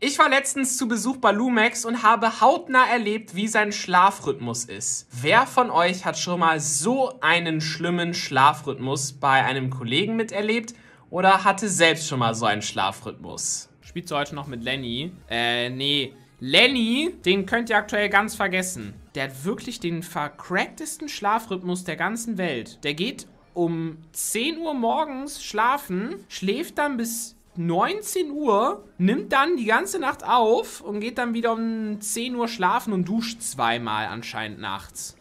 Ich war letztens zu Besuch bei Lumex und habe hautnah erlebt, wie sein Schlafrhythmus ist. Wer von euch hat schon mal so einen schlimmen Schlafrhythmus bei einem Kollegen miterlebt oder hatte selbst schon mal so einen Schlafrhythmus? Spielst du heute noch mit Lenny? Äh, nee. Lenny, den könnt ihr aktuell ganz vergessen. Der hat wirklich den vercracktesten Schlafrhythmus der ganzen Welt. Der geht um 10 Uhr morgens schlafen, schläft dann bis 19 Uhr, nimmt dann die ganze Nacht auf und geht dann wieder um 10 Uhr schlafen und duscht zweimal anscheinend nachts.